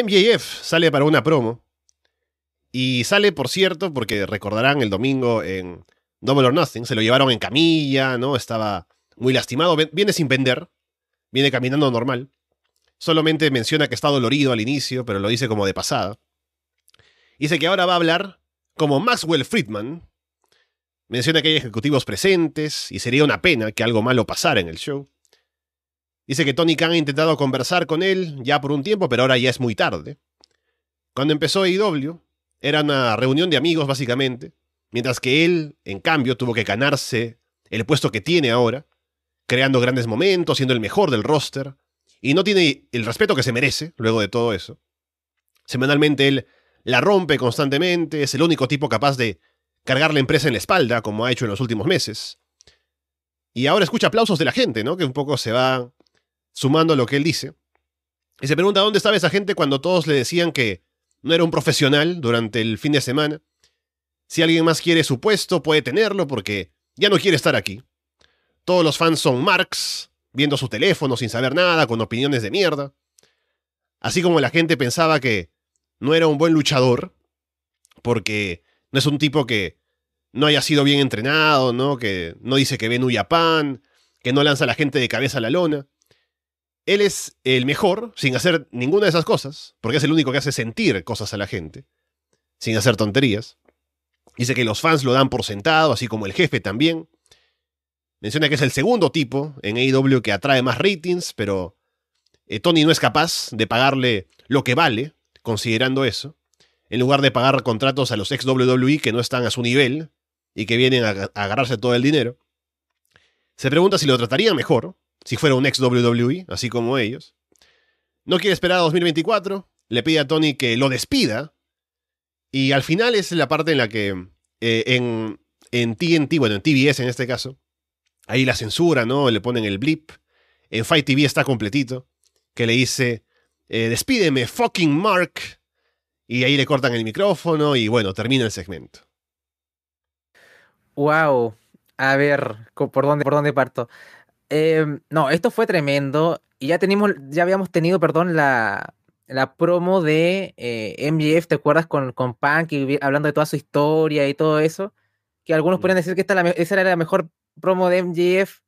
MJF sale para una promo. Y sale, por cierto, porque recordarán el domingo en Double or Nothing, se lo llevaron en camilla, ¿no? Estaba muy lastimado, viene sin vender, viene caminando normal. Solamente menciona que está dolorido al inicio, pero lo dice como de pasada. Dice que ahora va a hablar como Maxwell Friedman. Menciona que hay ejecutivos presentes y sería una pena que algo malo pasara en el show. Dice que Tony Khan ha intentado conversar con él ya por un tiempo, pero ahora ya es muy tarde. Cuando empezó AEW, era una reunión de amigos básicamente, mientras que él, en cambio, tuvo que ganarse el puesto que tiene ahora, creando grandes momentos, siendo el mejor del roster, y no tiene el respeto que se merece luego de todo eso. Semanalmente él la rompe constantemente, es el único tipo capaz de cargar la empresa en la espalda, como ha hecho en los últimos meses. Y ahora escucha aplausos de la gente, ¿no? Que un poco se va sumando a lo que él dice. Y se pregunta dónde estaba esa gente cuando todos le decían que no era un profesional durante el fin de semana. Si alguien más quiere su puesto, puede tenerlo porque ya no quiere estar aquí. Todos los fans son Marx, viendo su teléfono sin saber nada, con opiniones de mierda. Así como la gente pensaba que no era un buen luchador, porque no es un tipo que no haya sido bien entrenado, ¿no? Que no dice que ve pan que no lanza a la gente de cabeza a la lona. Él es el mejor sin hacer ninguna de esas cosas, porque es el único que hace sentir cosas a la gente, sin hacer tonterías. Dice que los fans lo dan por sentado, así como el jefe también. Menciona que es el segundo tipo en AEW que atrae más ratings, pero eh, Tony no es capaz de pagarle lo que vale, considerando eso, en lugar de pagar contratos a los ex WWE que no están a su nivel y que vienen a, agarrarse todo el dinero. Se pregunta si lo trataría mejor, si fuera un ex WWE, así como ellos. No quiere esperar a 2024, le pide a Tony que lo despida. Y al final es la parte en la que eh, en, en TNT, bueno, en TBS en este caso, ahí la censura, ¿no? Le ponen el blip. En Fight TV está completito, que le dice, eh, despídeme, fucking Mark. Y ahí le cortan el micrófono y bueno, termina el segmento. Wow. A ver, ¿por dónde, por dónde parto? Em, no, esto fue tremendo. Y ya tenemos, ya habíamos tenido, perdón, la, promo de eh, MJF, ¿te acuerdas? Con, con Punk y hablando de toda su historia y todo eso. Que algunos pueden decir que esta esa era la mejor promo de MJF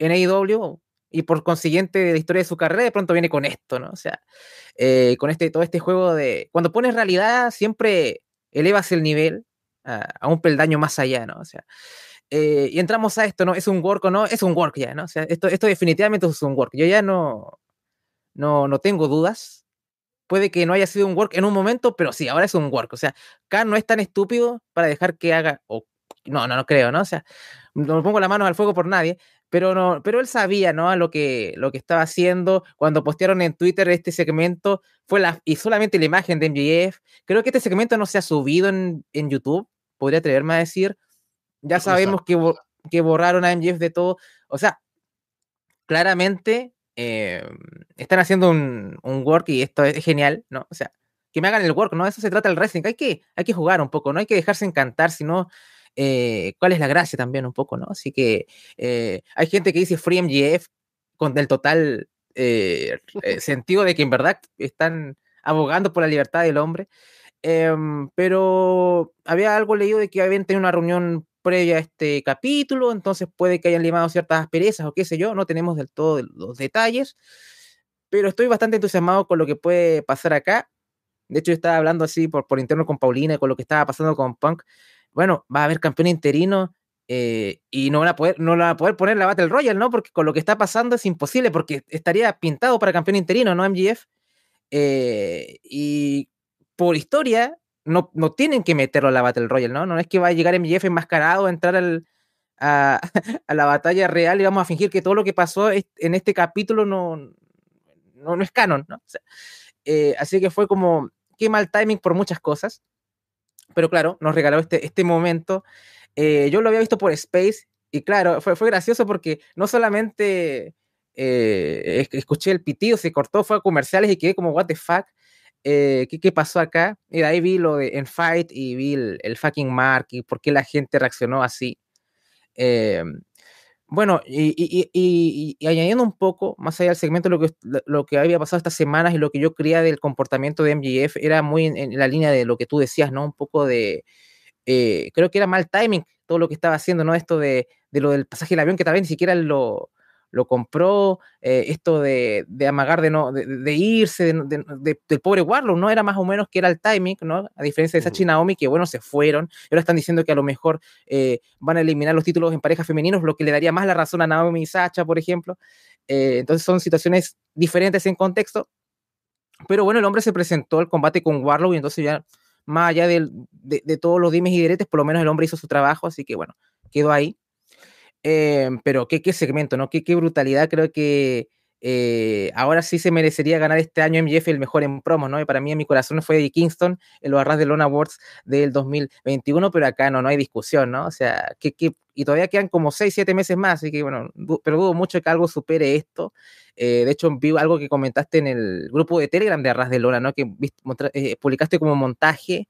en AEW y por consiguiente de la historia de su carrera de pronto viene con esto, ¿no? O sea, eh, con este, todo este juego de... Cuando pones realidad, siempre elevas el nivel a, a un peldaño más allá, ¿no? O sea, eh, y entramos a esto, ¿no? ¿Es un work o no? Es un work ya, ¿no? O sea, esto, esto definitivamente es un work. Yo ya no, no, no tengo dudas. Puede que no haya sido un work en un momento, pero sí, ahora es un work. O sea, Khan no es tan estúpido para dejar que haga. o no, no, no creo, ¿no? O sea, no me pongo las manos al fuego por nadie, pero no, pero él sabía, ¿no? Lo que, lo que estaba haciendo. Cuando postearon en Twitter este segmento, fue la, y solamente la imagen de MJF. Creo que este segmento no se ha subido en, en YouTube, podría atreverme a decir. Ya sabemos que, borraron a MJF de todo. O sea, claramente eh, están haciendo un, work y esto es genial, ¿no? O sea, que me hagan el work, ¿no? Eso se trata el wrestling. Hay que, hay que jugar un poco, no hay que dejarse encantar, sino eh, cuál es la gracia también un poco, ¿no? Así que eh, hay gente que dice Free MJF con el total sentido de que en verdad están abogando por la libertad del hombre. Em, pero había algo leído de que habían tenido una reunión previa a este capítulo, entonces puede que hayan limado ciertas asperezas o qué sé yo, no tenemos del todo los detalles, pero estoy bastante entusiasmado con lo que puede pasar acá. De hecho, yo estaba hablando así por, por interno con Paulina, con lo que estaba pasando con Punk. Bueno, va a haber campeón interino eh, y no van, a poder, no van a poder poner la Battle Royale, ¿no? Porque con lo que está pasando es imposible, porque estaría pintado para campeón interino, ¿no? MGF. Eh, y por historia, no, tienen que meterlo a la Battle Royale, ¿no? No es que va a llegar MJF enmascarado, a entrar a, la batalla real y vamos a fingir que todo lo que pasó en este capítulo no, no, es canon, ¿no? Eh, así que fue como, qué mal timing por muchas cosas, pero claro, nos regaló este, este momento. Eh, yo lo había visto por Space y claro, fue, gracioso porque no solamente... Eh, escuché el pitido, se cortó, fue a comerciales y quedé como, what the fuck. Eh, ¿qué, pasó acá? Y ahí vi lo de en Fight y vi el, fucking Mark y por qué la gente reaccionó así. Eh, bueno, y, y, y, y, añadiendo un poco, más allá del segmento, lo que, lo que había pasado estas semanas y lo que yo creía del comportamiento de MGF era muy en, la línea de lo que tú decías, ¿no? Un poco de, eh, creo que era mal timing todo lo que estaba haciendo, ¿no? Esto de, de, lo del pasaje del avión, que tal vez ni siquiera lo, lo compró, eh, esto de, amagar de, no, de, irse del pobre Warlock, ¿no? Era más o menos que era el timing, ¿no? A diferencia de esa y Naomi, que bueno, se fueron, ahora están diciendo que a lo mejor eh, van a eliminar los títulos en parejas femeninos, lo que le daría más la razón a Naomi y Sacha, por ejemplo. Eh, entonces son situaciones diferentes en contexto, pero bueno, el hombre se presentó al combate con Warlock y entonces ya, más allá de, de todos los dimes y diretes, por lo menos el hombre hizo su trabajo, así que bueno, quedó ahí. Em, pero qué, qué segmento, ¿no? Qué, qué brutalidad. Creo que eh, ahora sí se merecería ganar este año MJF el mejor en promos, ¿no? Y para mí en mi corazón fue Eddie Kingston en los Arras de Lona Awards del 2021, pero acá no, no hay discusión, ¿no? O sea, que, y todavía quedan como 6, 7 meses más, así que bueno, pero dudo mucho que algo supere esto. Eh, de hecho, vi algo que comentaste en el grupo de Telegram de Arras de Lona, ¿no? Que eh, publicaste como montaje,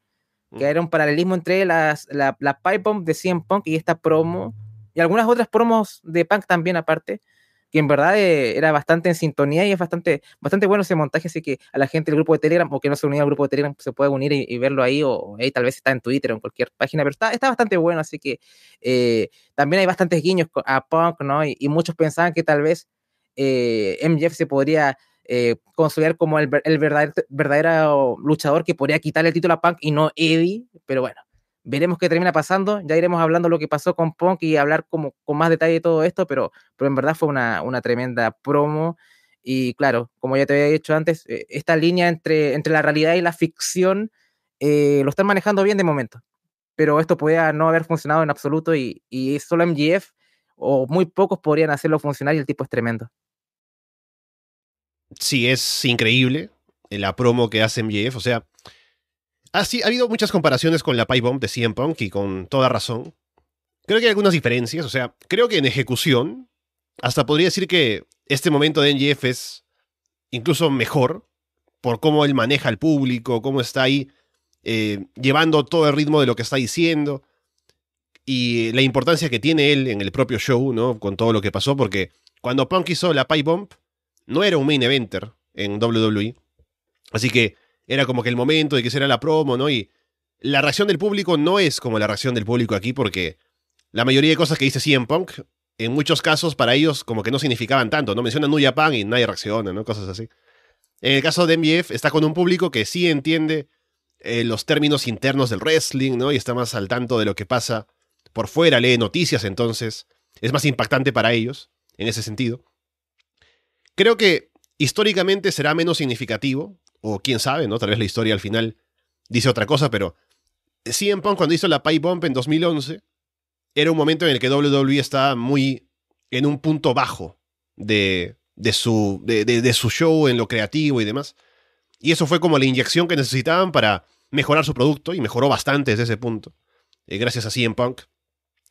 que mm. era un paralelismo entre las, la, la pipe bomb de CM Punk y esta promo y algunas otras promos de Punk también aparte, que en verdad eh, era bastante en sintonía y es bastante, bastante bueno ese montaje, así que a la gente del grupo de Telegram o que no se unía al grupo de Telegram se puede unir y, verlo ahí o eh, tal vez está en Twitter o en cualquier página, pero está, bastante bueno, así que eh, también hay bastantes guiños a Punk, ¿no? Y, muchos pensaban que tal vez MJF se podría... Eh, como el, verdadero, verdadero, luchador que podría quitarle el título a Punk y no Eddie, pero bueno, Veremos qué termina pasando. Ya iremos hablando lo que pasó con Punk y hablar como, con más detalle de todo esto, pero, pero en verdad fue una, una tremenda promo. Y claro, como ya te había dicho antes, eh, esta línea entre, entre la realidad y la ficción eh, lo están manejando bien de momento. Pero esto podría no haber funcionado en absoluto y, y solo MGF o muy pocos podrían hacerlo funcionar y el tipo es tremendo. Sí, es increíble eh, la promo que hace MGF, O sea, Así, ah, ha habido muchas comparaciones con la Pi Bomb de CM Punk y con toda razón. Creo que hay algunas diferencias, o sea, creo que en ejecución, hasta podría decir que este momento de NGF es incluso mejor por cómo él maneja al público, cómo está ahí eh, llevando todo el ritmo de lo que está diciendo y la importancia que tiene él en el propio show, ¿no? Con todo lo que pasó, porque cuando Punk hizo la Pi Bomb, no era un main eventer en WWE. Así que era como que el momento de que será la promo, ¿no? Y la reacción del público no es como la reacción del público aquí, porque la mayoría de cosas que dice CM Punk, en muchos casos para ellos como que no significaban tanto, ¿no? Mencionan Nuya Japan y nadie reacciona, ¿no? Cosas así. En el caso de MBF, está con un público que sí entiende eh, los términos internos del wrestling, ¿no? Y está más al tanto de lo que pasa por fuera, lee noticias, entonces es más impactante para ellos, en ese sentido. Creo que históricamente será menos significativo, o quién sabe, ¿no? Tal vez la historia al final dice otra cosa, pero CM Punk cuando hizo la Pipe Bump en 2011 era un momento en el que WWE estaba muy en un punto bajo de, de su, de, su show en lo creativo y demás. Y eso fue como la inyección que necesitaban para mejorar su producto y mejoró bastante desde ese punto. Eh, gracias a CM Punk.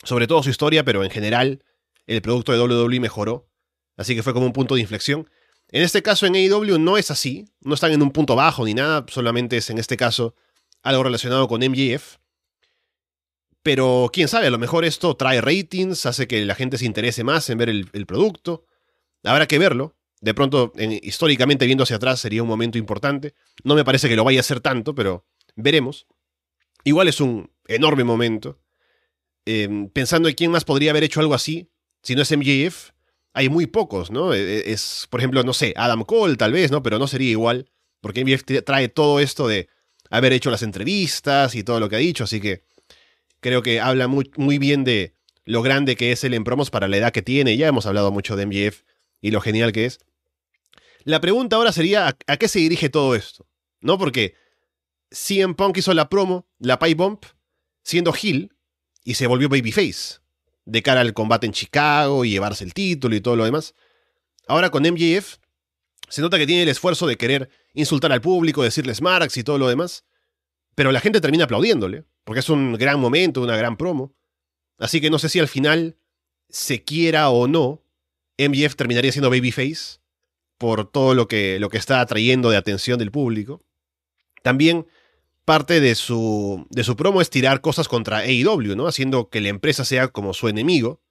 Sobre todo su historia, pero en general el producto de WWE mejoró. Así que fue como un punto de inflexión. En este caso en AEW no es así, no están en un punto bajo ni nada, solamente es en este caso algo relacionado con MJF. Pero quién sabe, a lo mejor esto trae ratings, hace que la gente se interese más en ver el, producto. Habrá que verlo. De pronto, históricamente viendo hacia atrás sería un momento importante. No me parece que lo vaya a hacer tanto, pero veremos. Igual es un enorme momento. Em, pensando en quién más podría haber hecho algo así, si no es MJF, hay muy pocos, ¿no? E, e, es, por ejemplo, no sé, Adam Cole tal vez, ¿no? Pero no sería igual, porque MJF trae todo esto de haber hecho las entrevistas y todo lo que ha dicho, así que creo que habla muy, bien de lo grande que es él en promos para la edad que tiene, ya hemos hablado mucho de MJF y lo genial que es. La pregunta ahora sería, ¿a, qué se dirige todo esto? ¿No? Porque CM Punk hizo la promo, la pipe bomb, siendo heel, y se volvió babyface de cara al combate en Chicago y llevarse el título y todo lo demás. Ahora con MJF se nota que tiene el esfuerzo de querer insultar al público, decirles Marx y todo lo demás, pero la gente termina aplaudiéndole, porque es un gran momento, una gran promo. Así que no sé si al final, se quiera o no, MJF terminaría siendo babyface por todo lo que, lo que está atrayendo de atención del público. También parte de su, de su promo es tirar cosas contra AEW, ¿no? Haciendo que la empresa sea como su enemigo.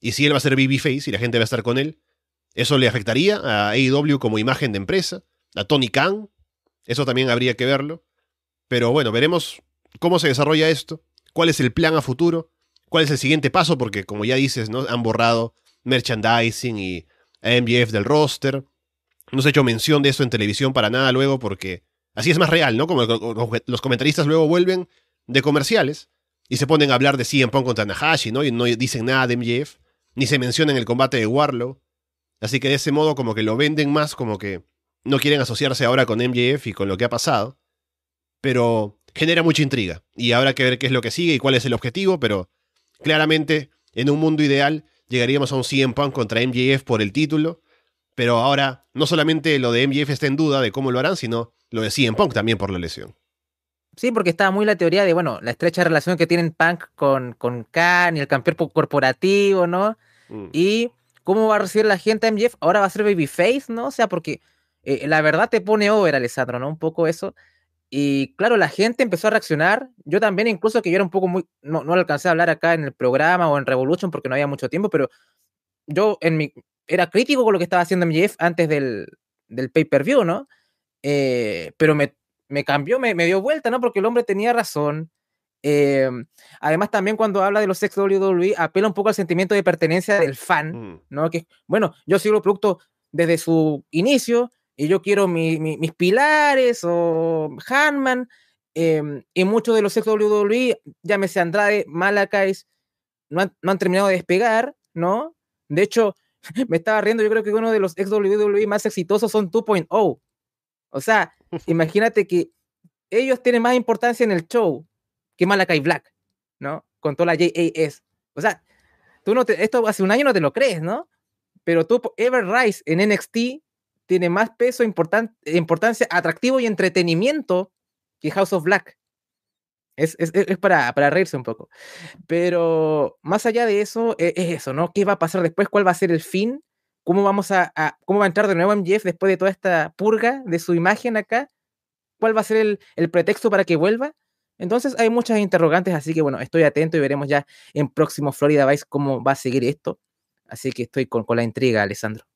Y si él va a ser Face y la gente va a estar con él, eso le afectaría a AEW como imagen de empresa, a Tony Khan. Eso también habría que verlo. Pero bueno, veremos cómo se desarrolla esto, cuál es el plan a futuro, cuál es el siguiente paso, porque como ya dices, ¿no? Han borrado merchandising y MBF del roster. No se ha hecho mención de eso en televisión para nada luego porque Así es más real, ¿no? Como los comentaristas luego vuelven de comerciales y se ponen a hablar de CM Punk contra Nahashi, ¿no? Y no dicen nada de MJF, ni se menciona en el combate de Warlow. Así que de ese modo como que lo venden más, como que no quieren asociarse ahora con MJF y con lo que ha pasado. Pero genera mucha intriga. Y habrá que ver qué es lo que sigue y cuál es el objetivo, pero claramente en un mundo ideal llegaríamos a un CM Punk contra MJF por el título. Pero ahora no solamente lo de MJF está en duda de cómo lo harán, sino lo decía en Punk también por la lesión. Sí, porque estaba muy la teoría de, bueno, la estrecha relación que tienen Punk con, con Khan y el campeón corporativo, ¿no? Mm. Y cómo va a recibir la gente a MJF. Ahora va a ser Babyface, ¿no? O sea, porque eh, la verdad te pone over, Alessandro, ¿no? Un poco eso. Y claro, la gente empezó a reaccionar. Yo también, incluso que yo era un poco muy. No, no alcancé a hablar acá en el programa o en Revolution porque no había mucho tiempo, pero yo en mi, era crítico con lo que estaba haciendo MJF antes del, del pay-per-view, ¿no? Eh, pero me, cambió, me, dio vuelta, ¿no? Porque el hombre tenía razón. Eh, además, también cuando habla de los ex WWE, apela un poco al sentimiento de pertenencia del fan, mm. ¿no? Que, bueno, yo sigo el producto desde su inicio y yo quiero mis pilares o Hanman. Em, y muchos de los ex WWE, llámese Andrade, Malakai, no han, no han terminado de despegar, ¿no? De hecho, me estaba riendo, yo creo que uno de los ex WWE más exitosos son 2.0, o sea, imagínate que ellos tienen más importancia en el show que Malakai Black, ¿no? Con toda la JAS. O sea, tú no te, esto hace un año no te lo crees, ¿no? Pero tú, Ever Rise en NXT tiene más peso, importancia, atractivo y entretenimiento que House of Black. Es, para, reírse un poco. Pero más allá de eso, e-, es, eso, ¿no? ¿Qué va a pasar después? ¿Cuál va a ser el fin? ¿Cómo vamos a, cómo va a entrar de nuevo MJF después de toda esta purga de su imagen acá? ¿Cuál va a ser el, el pretexto para que vuelva? Entonces hay muchas interrogantes, así que bueno, estoy atento y veremos ya en próximo Florida Vice cómo va a seguir esto. Así que estoy con, con la intriga, Alessandro.